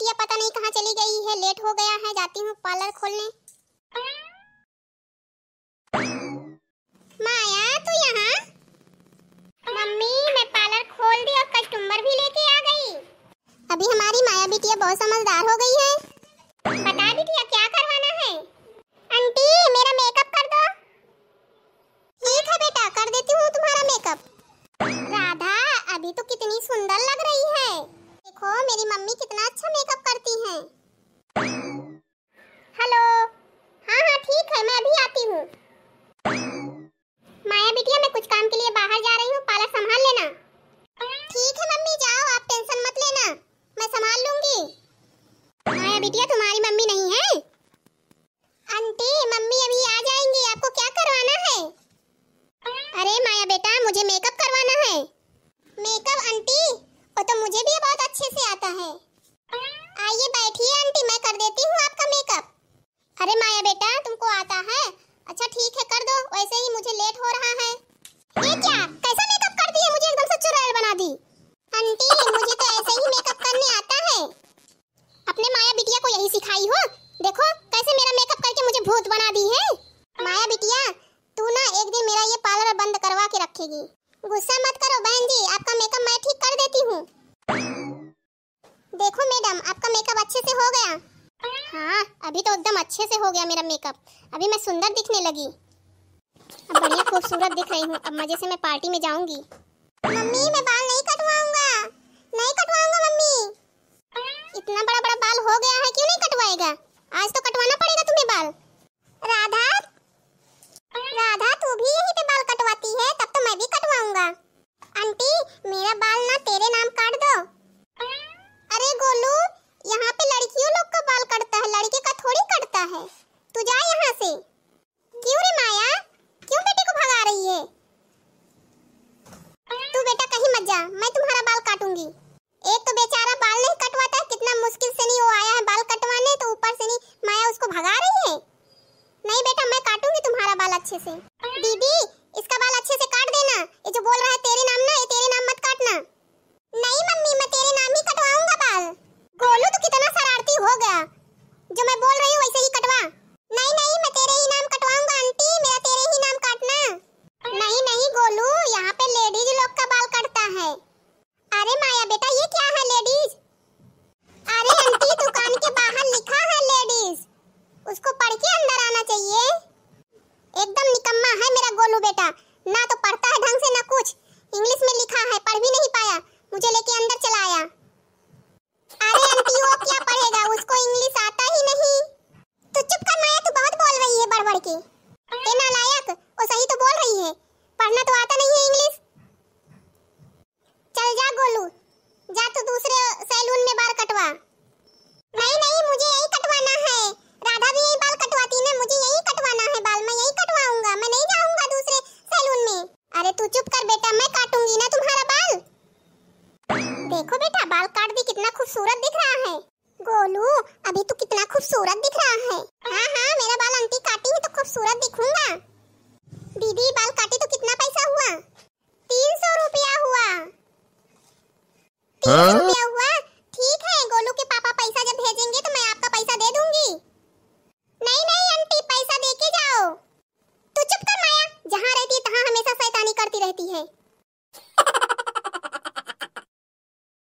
बिटिया पता नहीं कहाँ चली गई है लेट हो गया है जाती हूँ पार्लर खोलने माया तू यहाँ मम्मी मैं पार्लर खोल दी और कस्टमर भी लेके आ गई अभी हमारी माया बिटिया बहुत समझदार हो गई है बता बिटिया क्या मेरी मम्मी कितना अच्छा मेकअप करती हैं हेलो हाँ हाँ ठीक है मैं अभी आती हूँ माया बिटिया मैं कुछ काम के लिए बाहर जा रही हूँ पाला संभाल लेना ठीक है मम्मी जाओ आप टेंशन मत लेना मैं संभाल लूंगी माया बिटिया तुम्हारी मम्मी नहीं है आंटी मम्मी अभी आ जाएंगी आपको क्या करवाना है अरे माया बेटा मुझे मेकअप करवाना है मेकअप आंटी वो तो मुझे भी बहुत अच्छे से देखिए आंटी मैं कर देती हूँ आपका मेकअप अरे माया बेटा तुमको आता है अच्छा ठीक है कर दो वैसे ही मुझे लेट हो रहा है ये क्या कैसा मेकअप कर दिया मुझे एकदम से चुड़ैल बना दी आंटी मुझे तो ऐसे ही मेकअप करने आता है अपने माया बिटिया को यही सिखाई हो देखो कैसे मेरा मेकअप करके मुझे भूत बना दी है माया बिटिया तू ना एक दिन मेरा ये पार्लर बंद करवा के रखेगी गुस्सा मत करो बहन जी आपका मेकअप मैं ठीक कर देती हूँ देखो मैडम आपका मेकअप अच्छे से हो गया हाँ अभी तो एकदम अच्छे से हो गया मेरा मेकअप अभी मैं सुंदर दिखने लगी अब बढ़िया खूबसूरत दिख रही हूँ अब मजे से मैं पार्टी में जाऊंगी मम्मी मैं बाल नहीं कटवाऊंगा नहीं कटवाऊंगा भगा रही है नहीं बेटा मैं काटूंगी तुम्हारा बाल अच्छे से दीदी इसका बाल अच्छे से काट देना ये जो बोल रहा है तेरे नाम हूँ बेटा ना तो पढ़ता है ढंग से ना कुछ इंग्लिश में लिखा है पढ़ भी नहीं पाया मुझे लेके अंदर चला आया अरे आंटी वो क्या पढ़ेगा उसको इंग्लिश आता ही नहीं तो चुप कर माया तू बहुत बोल रही है बड़बड़ के ए नालायक वो सही तो बोल रही है पढ़ना तो आता नहीं है इंग्लिश चल जा गोलू जा तू बेटा बाल काट दी कितना खूबसूरत दिख रहा है गोलू अभी तू कितना खूबसूरत दिख रहा है हाँ हाँ मेरा बाल आंटी काटी है तो खूबसूरत दिखूंगा दीदी बाल काटे तो कितना पैसा हुआ तीन सौ रुपया हुआ तीन सौ हाँ? रुपया